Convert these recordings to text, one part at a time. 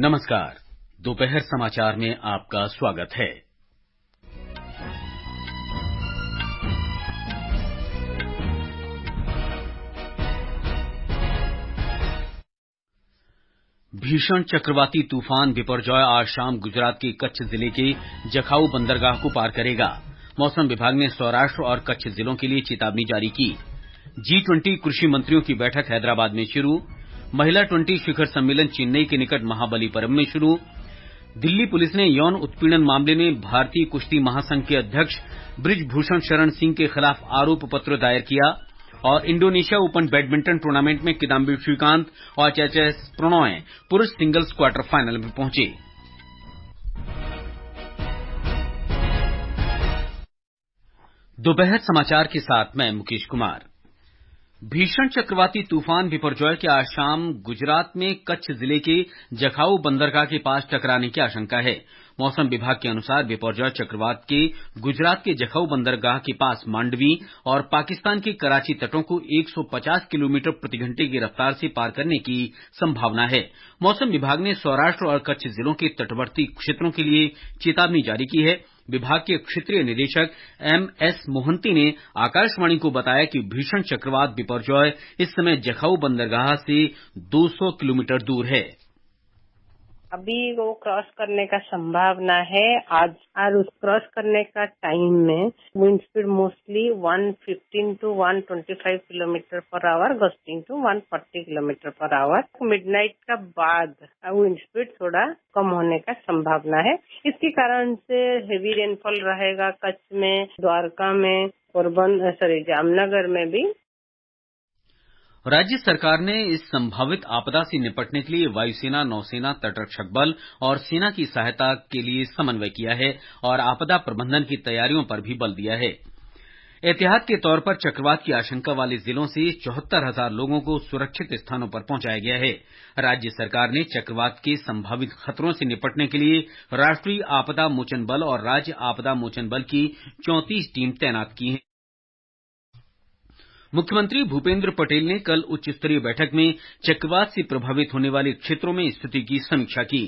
नमस्कार दोपहर समाचार में आपका स्वागत है भीषण चक्रवाती तूफान विपरजॉय आज शाम गुजरात के कच्छ जिले के जखाऊ बंदरगाह को पार करेगा मौसम विभाग ने सौराष्ट्र और कच्छ जिलों के लिए चेतावनी जारी की जी ट्वेंटी कृषि मंत्रियों की बैठक हैदराबाद में शुरू महिला ट्वेंटी शिखर सम्मेलन चेन्नई के निकट महाबलीपुरम में शुरू दिल्ली पुलिस ने यौन उत्पीड़न मामले में भारतीय कुश्ती महासंघ के अध्यक्ष ब्रिजभूषण शरण सिंह के खिलाफ आरोप पत्र दायर किया और इंडोनेशिया ओपन बैडमिंटन टूर्नामेंट में किदाम्बी श्रीकांत और एचएचएस प्रणॉय पुरुष सिंगल्स क्वार्टर फाइनल में पहुंचे दोपहर समाचार के साथ मैं मुकेश कुमार भीषण चक्रवाती तूफान विपरजॉय के आज शाम गुजरात में कच्छ जिले के जखाऊ बंदरगाह के पास टकराने की आशंका है मौसम विभाग के अनुसार विपरजॉय चक्रवात के गुजरात के जखाऊ बंदरगाह के पास मांडवी और पाकिस्तान के कराची तटों को 150 किलोमीटर प्रति घंटे की रफ्तार से पार करने की संभावना है मौसम विभाग ने सौराष्ट्र और कच्छ जिलों के तटवर्ती क्षेत्रों के लिए चेतावनी जारी की है विभाग के क्षेत्रीय निदेशक एम एस मोहंती ने आकाशवाणी को बताया कि भीषण चक्रवात बिपरजॉय इस समय जखाऊ बंदरगाह से 200 किलोमीटर दूर है अभी वो क्रॉस करने का संभावना है आज और उस क्रॉस करने का टाइम में wind speed mostly 115 to 125 kilometre per hour gusting to 140 kilometre per hour midnight का बाद विंड स्पीड थोड़ा कम होने का संभावना है इसके कारण से हेवी रेनफॉल रहेगा कच्छ में द्वारका में पोरबंदर सॉरी जामनगर में भी राज्य सरकार ने इस संभावित आपदा से निपटने के लिए वायुसेना नौसेना तटरक्षक बल और सेना की सहायता के लिए समन्वय किया है और आपदा प्रबंधन की तैयारियों पर भी बल दिया है एहतियात के तौर पर चक्रवात की आशंका वाले जिलों से चौहत्तर हजार लोगों को सुरक्षित स्थानों पर पहुंचाया गया है राज्य सरकार ने चक्रवात के संभावित खतरों से निपटने के लिए राष्ट्रीय आपदा मोचन बल और राज्य आपदा मोचन बल की चौंतीस टीम तैनात की है मुख्यमंत्री भूपेन्द्र पटेल ने कल उच्च स्तरीय बैठक में चक्रवात से प्रभावित होने वाले क्षेत्रों में स्थिति की समीक्षा की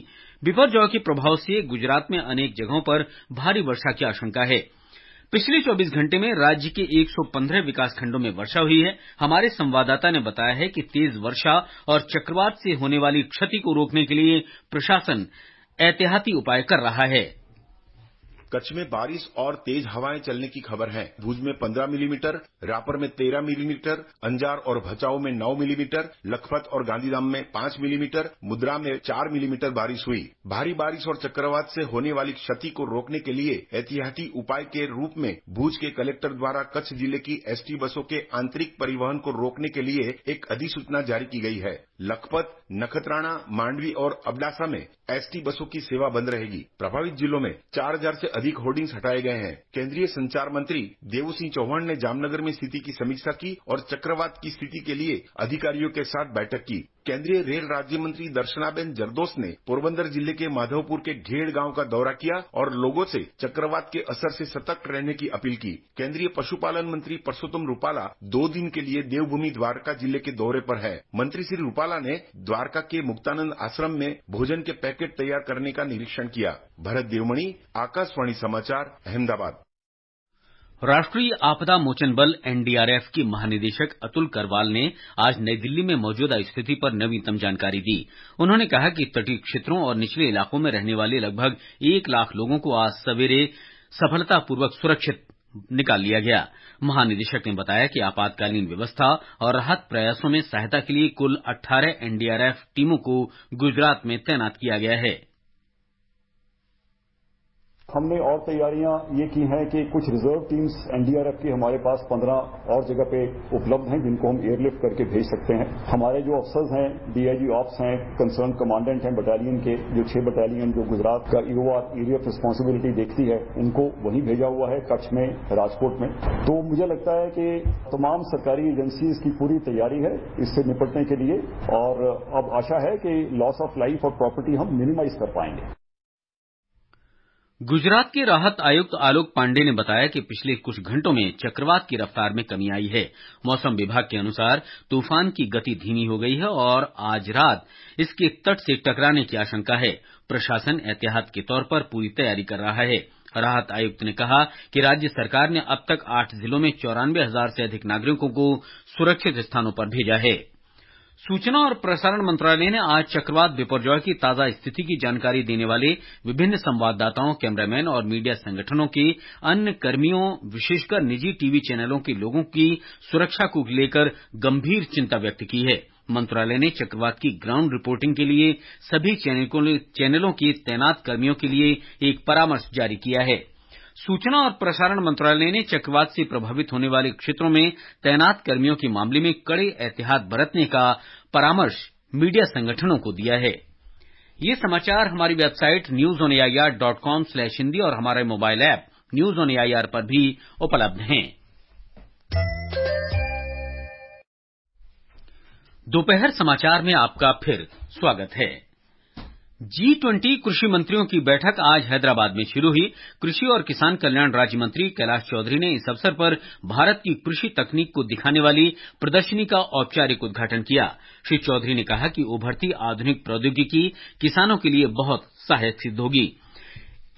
बिपरजॉय के प्रभाव से गुजरात में अनेक जगहों पर भारी वर्षा की आशंका है पिछले 24 घंटे में राज्य के 115 विकास खंडों में वर्षा हुई है हमारे संवाददाता ने बताया है कि तेज वर्षा और चक्रवात से होने वाली क्षति को रोकने के लिए प्रशासन एहतियाती उपाय कर रहा है कच्छ में बारिश और तेज हवाएं चलने की खबर है भुज में 15 मिलीमीटर रापर में 13 मिलीमीटर अंजार और भचाऊ में 9 मिलीमीटर लखपत और गांधीधाम में 5 मिलीमीटर मुद्रा में 4 मिलीमीटर बारिश हुई भारी बारिश और चक्रवात से होने वाली क्षति को रोकने के लिए एहतियाती उपाय के रूप में भुज के कलेक्टर द्वारा कच्छ जिले की एसटी बसों के आंतरिक परिवहन को रोकने के लिए एक अधिसूचना जारी की गई है लखपत नखत्राणा मांडवी और अबडासा में एसटी बसों की सेवा बंद रहेगी प्रभावित जिलों में चार हजार से अधिक होर्डिंग्स हटाए गए हैं केंद्रीय संचार मंत्री देव सिंह चौहान ने जामनगर में स्थिति की समीक्षा की और चक्रवात की स्थिति के लिए अधिकारियों के साथ बैठक की केंद्रीय रेल राज्य मंत्री दर्शनाबेन जरदोस ने पोरबंदर जिले के माधवपुर के घेड़ गांव का दौरा किया और लोगों से चक्रवात के असर से सतर्क रहने की अपील की केंद्रीय पशुपालन मंत्री परसोत्तम रूपाला दो दिन के लिए देवभूमि द्वारका जिले के दौरे पर है मंत्री श्री रूपाला माला ने द्वारका के मुक्तानंद आश्रम में भोजन के पैकेट तैयार करने का निरीक्षण किया भरत देवमणि आकाशवाणी समाचार अहमदाबाद राष्ट्रीय आपदा मोचन बल एनडीआरएफ के महानिदेशक अतुल करवाल ने आज नई दिल्ली में मौजूदा स्थिति पर नवीनतम जानकारी दी उन्होंने कहा कि तटीय क्षेत्रों और निचले इलाकों में रहने वाले लगभग एक लाख लोगों को आज सवेरे सफलतापूर्वक सुरक्षित निकाल लिया गया महानिदेशक ने बताया कि आपातकालीन व्यवस्था और राहत प्रयासों में सहायता के लिए कुल 18 एनडीआरएफ टीमों को गुजरात में तैनात किया गया है हमने और तैयारियां ये की हैं कि कुछ रिजर्व टीम्स एनडीआरएफ की हमारे पास पंद्रह और जगह पे उपलब्ध हैं जिनको हम एयरलिफ्ट करके भेज सकते हैं हमारे जो अफसर हैं डीआईजी ऑफ्स हैं कंसर्न कमांडेंट हैं बटालियन के जो छह बटालियन जो गुजरात का ईओआर एरिया ऑफ रिस्पॉन्सिबिलिटी देखती है उनको वहीं भेजा हुआ है कच्छ में राजकोट में तो मुझे लगता है कि तमाम सरकारी एजेंसीज की पूरी तैयारी है इससे निपटने के लिए और अब आशा है कि लॉस ऑफ लाइफ और प्रॉपर्टी हम मिनिमाइज कर पाएंगे गुजरात के राहत आयुक्त आलोक पांडे ने बताया कि पिछले कुछ घंटों में चक्रवात की रफ्तार में कमी आई है मौसम विभाग के अनुसार तूफान की गति धीमी हो गई है और आज रात इसके तट से टकराने की आशंका है प्रशासन एहतियात के तौर पर पूरी तैयारी कर रहा है राहत आयुक्त ने कहा कि राज्य सरकार ने अब तक आठ जिलों में चौरानवे हजार से अधिक नागरिकों को सुरक्षित स्थानों पर भेजा है सूचना और प्रसारण मंत्रालय ने आज चक्रवात बिपरजॉय की ताजा स्थिति की जानकारी देने वाले विभिन्न संवाददाताओं कैमरामैन और मीडिया संगठनों के अन्य कर्मियों विशेषकर निजी टीवी चैनलों के लोगों की सुरक्षा को लेकर गंभीर चिंता व्यक्त की है मंत्रालय ने चक्रवात की ग्राउंड रिपोर्टिंग के लिए सभी चैनलों के तैनात कर्मियों के लिए एक परामर्श जारी किया है सूचना और प्रसारण मंत्रालय ने चक्रवात से प्रभावित होने वाले क्षेत्रों में तैनात कर्मियों के मामले में कड़े एहतियात बरतने का परामर्श मीडिया संगठनों को दिया है ये समाचार हमारी website news on AIR dot com slash Hindi और हमारे mobile app news on AIR पर भी उपलब्ध हैं दोपहर समाचार में आपका फिर स्वागत है जी ट्वेंटी कृषि मंत्रियों की बैठक आज हैदराबाद में शुरू हुई कृषि और किसान कल्याण राज्य मंत्री कैलाश चौधरी ने इस अवसर पर भारत की कृषि तकनीक को दिखाने वाली प्रदर्शनी का औपचारिक उद्घाटन किया श्री चौधरी ने कहा कि उभरती आधुनिक प्रौद्योगिकी किसानों के लिए बहुत सहायक सिद्ध होगी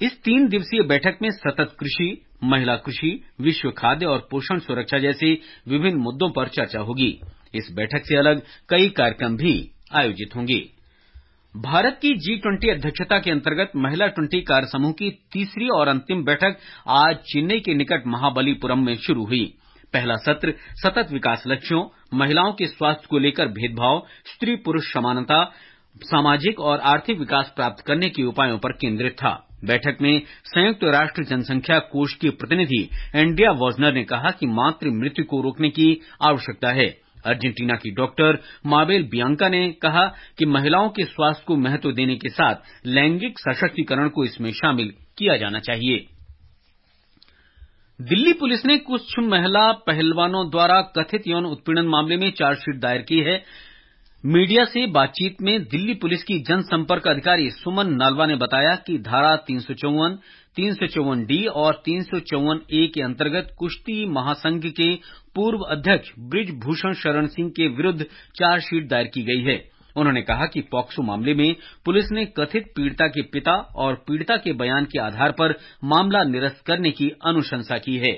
इस तीन दिवसीय बैठक में सतत कृषि महिला कृषि विश्व खाद्य और पोषण सुरक्षा जैसे विभिन्न मुद्दों पर चर्चा होगी इस बैठक से अलग कई कार्यक्रम भी आयोजित होंगे भारत की जी ट्वेंटी अध्यक्षता के अंतर्गत महिला ट्वेंटी कार्य समूह की तीसरी और अंतिम बैठक आज चेन्नई के निकट महाबलीपुरम में शुरू हुई पहला सत्र सतत विकास लक्ष्यों महिलाओं के स्वास्थ्य को लेकर भेदभाव स्त्री पुरुष समानता सामाजिक और आर्थिक विकास प्राप्त करने के उपायों पर केंद्रित था बैठक में संयुक्त राष्ट्र जनसंख्या कोष की प्रतिनिधि एंडिया वॉजनर ने कहा कि मातृ मृत्यु को रोकने की आवश्यकता है अर्जेंटीना की डॉक्टर माबेल बियांका ने कहा कि महिलाओं के स्वास्थ्य को महत्व देने के साथ लैंगिक सशक्तिकरण को इसमें शामिल किया जाना चाहिए दिल्ली पुलिस ने कुछ महिला पहलवानों द्वारा कथित यौन उत्पीड़न मामले में चार्जशीट दायर की है मीडिया से बातचीत में दिल्ली पुलिस की जनसंपर्क अधिकारी सुमन नालवा ने बताया कि धारा तीन सौ चौवन तीन सौ चौवन डी और तीन सौ चौवन ए के अंतर्गत कुश्ती महासंघ के पूर्व अध्यक्ष ब्रिजभूषण शरण सिंह के विरुद्ध चार्जशीट दायर की गई है उन्होंने कहा कि पॉक्सो मामले में पुलिस ने कथित पीड़िता के पिता और पीड़िता के बयान के आधार पर मामला निरस्त करने की अनुशंसा की है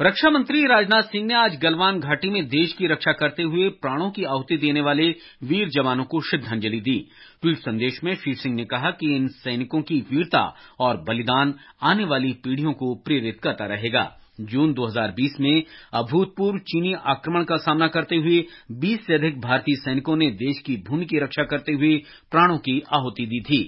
रक्षा मंत्री राजनाथ सिंह ने आज गलवान घाटी में देश की रक्षा करते हुए प्राणों की आहुति देने वाले वीर जवानों को श्रद्धांजलि दी ट्वीट संदेश में श्री सिंह ने कहा कि इन सैनिकों की वीरता और बलिदान आने वाली पीढ़ियों को प्रेरित करता रहेगा जून 2020 में अभूतपूर्व चीनी आक्रमण का सामना करते हुए 20 से अधिक भारतीय सैनिकों ने देश की भूमि की रक्षा करते हुए प्राणों की आहुति दी थी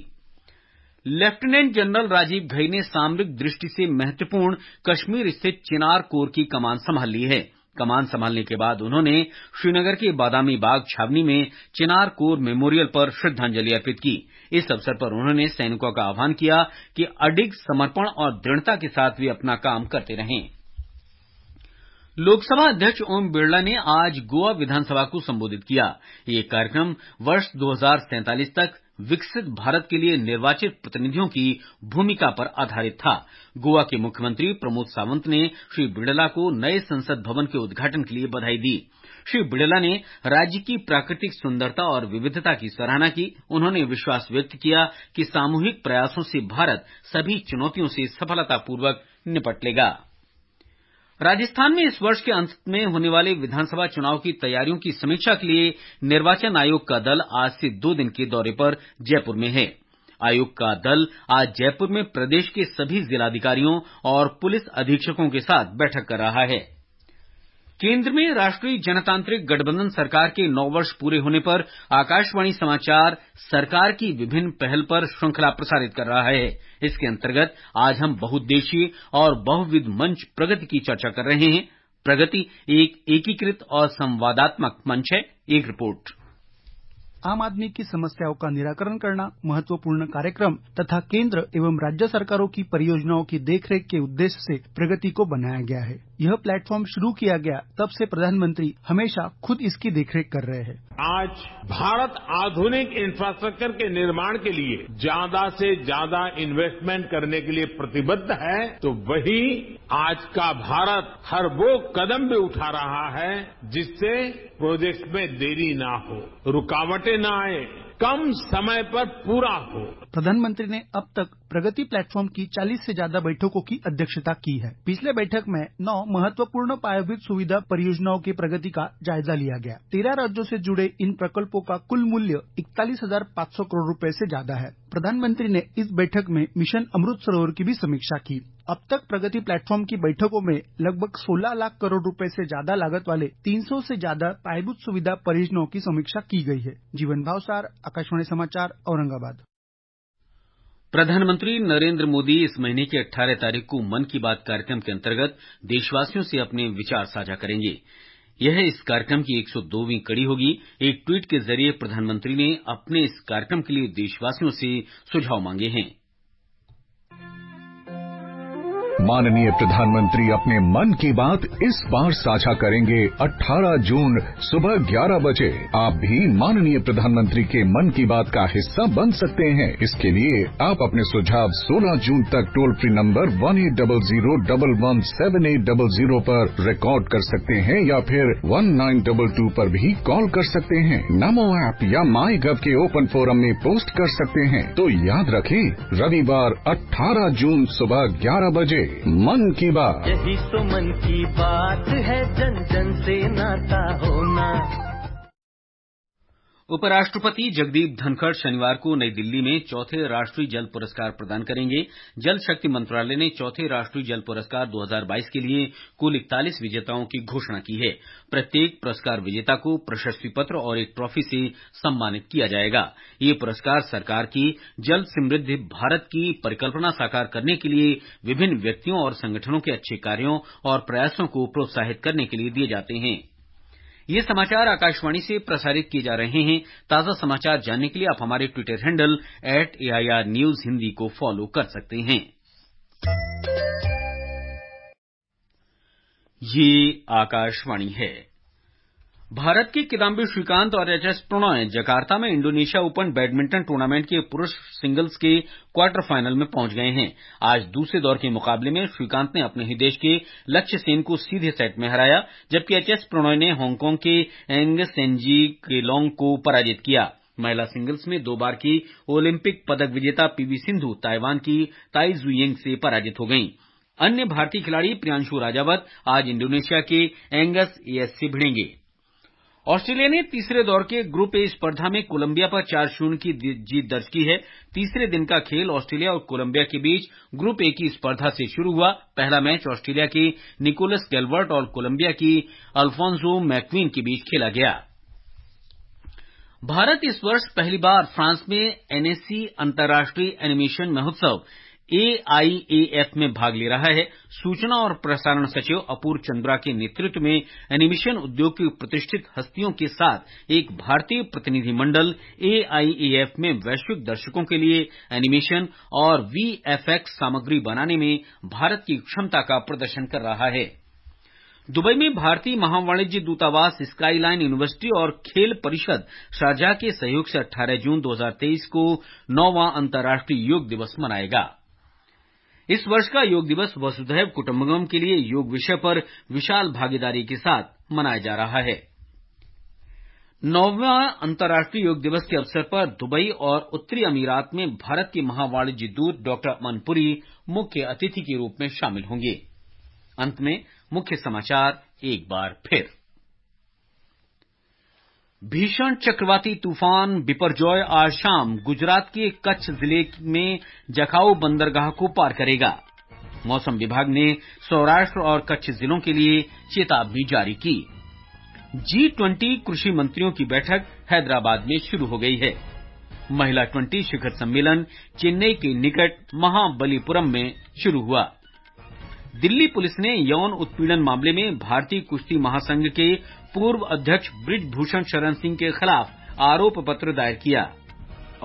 लेफ्टिनेंट जनरल राजीव घई ने सामरिक दृष्टि से महत्वपूर्ण कश्मीर स्थित चिनार कोर की कमान संभाल ली है कमान संभालने के बाद उन्होंने श्रीनगर के बादामी बाग छावनी में चिनार कोर मेमोरियल पर श्रद्धांजलि अर्पित की इस अवसर पर उन्होंने सैनिकों का आह्वान किया कि अडिग समर्पण और दृढ़ता के साथ वे अपना काम करते रहें लोकसभा अध्यक्ष ओम बिरला ने आज गोवा विधानसभा को संबोधित किया ये कार्यक्रम वर्ष दो तक विकसित भारत के लिए निर्वाचित प्रतिनिधियों की भूमिका पर आधारित था गोवा के मुख्यमंत्री प्रमोद सावंत ने श्री बिड़ला को नए संसद भवन के उद्घाटन के लिए बधाई दी श्री बिड़ला ने राज्य की प्राकृतिक सुंदरता और विविधता की सराहना की उन्होंने विश्वास व्यक्त किया कि सामूहिक प्रयासों से भारत सभी चुनौतियों से सफलतापूर्वक निपट लेगा राजस्थान में इस वर्ष के अंत में होने वाले विधानसभा चुनाव की तैयारियों की समीक्षा के लिए निर्वाचन आयोग का दल आज से दो दिन के दौरे पर जयपुर में है आयोग का दल आज जयपुर में प्रदेश के सभी जिलाधिकारियों और पुलिस अधीक्षकों के साथ बैठक कर रहा है केंद्र में राष्ट्रीय जनतांत्रिक गठबंधन सरकार के नौ वर्ष पूरे होने पर आकाशवाणी समाचार सरकार की विभिन्न पहल पर श्रृंखला प्रसारित कर रहा है इसके अंतर्गत आज हम बहुउद्देशीय और बहुविध मंच प्रगति की चर्चा कर रहे हैं प्रगति एक एकीकृत और संवादात्मक मंच है एक रिपोर्ट आम आदमी की समस्याओं का निराकरण करना महत्वपूर्ण कार्यक्रम तथा केंद्र एवं राज्य सरकारों की परियोजनाओं की देखरेख के उद्देश्य से प्रगति को बनाया गया है यह प्लेटफॉर्म शुरू किया गया तब से प्रधानमंत्री हमेशा खुद इसकी देखरेख कर रहे हैं आज भारत आधुनिक इंफ्रास्ट्रक्चर के निर्माण के लिए ज्यादा से ज्यादा इन्वेस्टमेंट करने के लिए प्रतिबद्ध है तो वही आज का भारत हर वो कदम भी उठा रहा है जिससे प्रोजेक्ट्स में देरी न हो रूकावटें न आए कम समय पर पूरा हो प्रधानमंत्री ने अब तक प्रगति प्लेटफॉर्म की 40 से ज्यादा बैठकों की अध्यक्षता की है पिछले बैठक में नौ महत्वपूर्ण पायाभूत सुविधा परियोजनाओं की प्रगति का जायजा लिया गया तेरह राज्यों से जुड़े इन प्रकल्पों का कुल मूल्य इकतालीस हजार पांच सौ करोड़ रूपये से ज्यादा है प्रधानमंत्री ने इस बैठक में मिशन अमृत सरोवर की भी समीक्षा की अब तक प्रगति प्लेटफॉर्म की बैठकों में लगभग 16 लाख करोड़ रुपए से ज्यादा लागत वाले 300 से ज्यादा पायाभूत सुविधा परियोजनाओं की समीक्षा की गई है जीवन भावसार आकाशवाणी समाचार औरंगाबाद प्रधानमंत्री नरेन्द्र मोदी इस महीने की 18 तारीख को मन की बात कार्यक्रम के अंतर्गत देशवासियों से अपने विचार साझा करेंगे यह इस कार्यक्रम की 102वीं कड़ी होगी एक ट्वीट के जरिए प्रधानमंत्री ने अपने इस कार्यक्रम के लिए देशवासियों से सुझाव मांगे हैं माननीय प्रधानमंत्री अपने मन की बात इस बार साझा करेंगे 18 जून सुबह 11 बजे आप भी माननीय प्रधानमंत्री के मन की बात का हिस्सा बन सकते हैं इसके लिए आप अपने सुझाव 16 जून तक toll free number one eight double zero double one seven eight double zero आरोप रिकॉर्ड कर सकते हैं या फिर वन नाइन डबल टू आरोप भी कॉल कर सकते हैं नमो ऐप या माई गव के ओपन फोरम में पोस्ट कर सकते हैं तो याद रखें रविवार 18 जून सुबह 11 बजे मन की बात यही तो मन की बात है जन जन से नाता होना उपराष्ट्रपति जगदीप धनखड़ शनिवार को नई दिल्ली में चौथे राष्ट्रीय जल पुरस्कार प्रदान करेंगे जल शक्ति मंत्रालय ने चौथे राष्ट्रीय जल पुरस्कार 2022 के लिए कुल इकतालीस विजेताओं की घोषणा की है प्रत्येक पुरस्कार विजेता को प्रशस्ति पत्र और एक ट्रॉफी से सम्मानित किया जाएगा ये पुरस्कार सरकार की जल समृद्ध भारत की परिकल्पना साकार करने के लिए विभिन्न व्यक्तियों और संगठनों के अच्छे कार्यों और प्रयासों को प्रोत्साहित करने के लिए दिए जाते हैं ये समाचार आकाशवाणी से प्रसारित किए जा रहे हैं ताजा समाचार जानने के लिए आप हमारे Twitter handle at A news Hindi को फॉलो कर सकते हैं ये आकाशवाणी है भारत के किदम्बी श्रीकांत और एचएस प्रणॉय जकार्ता में इंडोनेशिया ओपन बैडमिंटन टूर्नामेंट के पुरुष सिंगल्स के क्वार्टर फाइनल में पहुंच गए हैं आज दूसरे दौर के मुकाबले में श्रीकांत ने अपने ही देश के लक्ष्य सेन को सीधे सेट में हराया जबकि एचएस प्रणॉय ने हांगकांग के एंग सेंजी केलोंग को पराजित किया महिला सिंगल्स में दो बार की ओलंपिक पदक विजेता पीवी सिंधु ताइवान की ताई जुयेंग से पराजित हो गयीं अन्य भारतीय खिलाड़ी प्रियांशु राजावत आज इंडोनेशिया के एंगस एएस से भिड़ेंगे ऑस्ट्रेलिया ने तीसरे दौर के ग्रुप ए स्पर्धा में कोलंबिया पर चार शून्य की जीत दर्ज की है तीसरे दिन का खेल ऑस्ट्रेलिया और कोलंबिया के बीच ग्रुप ए की स्पर्धा से शुरू हुआ पहला मैच ऑस्ट्रेलिया की निकोलस गेलवर्ट और कोलंबिया की अल्फोंसो मैक्वीन के बीच खेला गया भारत इस वर्ष पहली बार फ्रांस में एनएससी अंतर्राष्ट्रीय एनिमेशन महोत्सव एआईएएफ में भाग ले रहा है सूचना और प्रसारण सचिव अपूर चंद्रा के नेतृत्व में एनिमेशन उद्योग की प्रतिष्ठित हस्तियों के साथ एक भारतीय प्रतिनिधिमंडल एआईएएफ में वैश्विक दर्शकों के लिए एनिमेशन और वीएफएक्स सामग्री बनाने में भारत की क्षमता का प्रदर्शन कर रहा है दुबई में भारतीय महावाणिज्य दूतावास स्काईलाइन यूनिवर्सिटी और खेल परिषद शारजाह के सहयोग से 18 जून 2023 को नौवां अंतर्राष्ट्रीय योग दिवस मनाएगा इस वर्ष का योग दिवस वसुधैव कुटुम्बकम के लिए योग विषय पर विशाल भागीदारी के साथ मनाया जा रहा है नौवां अंतर्राष्ट्रीय योग दिवस के अवसर पर दुबई और उत्तरी अमीरात में भारत के महावाणिज्य दूत डॉक्टर मनपुरी मुख्य अतिथि के रूप में शामिल होंगे अंत में मुख्य समाचार एक बार फिर भीषण चक्रवाती तूफान बिपरजॉय आज शाम गुजरात के कच्छ जिले में जखाऊ बंदरगाह को पार करेगा मौसम विभाग ने सौराष्ट्र और कच्छ जिलों के लिए चेतावनी जारी की जी ट्वेंटी कृषि मंत्रियों की बैठक हैदराबाद में शुरू हो गई है महिला ट्वेंटी शिखर सम्मेलन चेन्नई के निकट महाबलीपुरम में शुरू हुआ दिल्ली पुलिस ने यौन उत्पीड़न मामले में भारतीय कुश्ती महासंघ के पूर्व अध्यक्ष ब्रिजभूषण शरण सिंह के खिलाफ आरोप पत्र दायर किया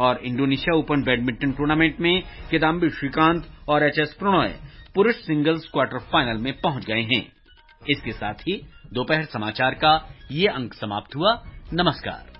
और इंडोनेशिया ओपन बैडमिंटन टूर्नामेंट में किदाम्बी श्रीकांत और एच एस प्रणय पुरुष सिंगल्स क्वार्टर फाइनल में पहुंच गए हैं इसके साथ ही दोपहर समाचार का ये अंक समाप्त हुआ नमस्कार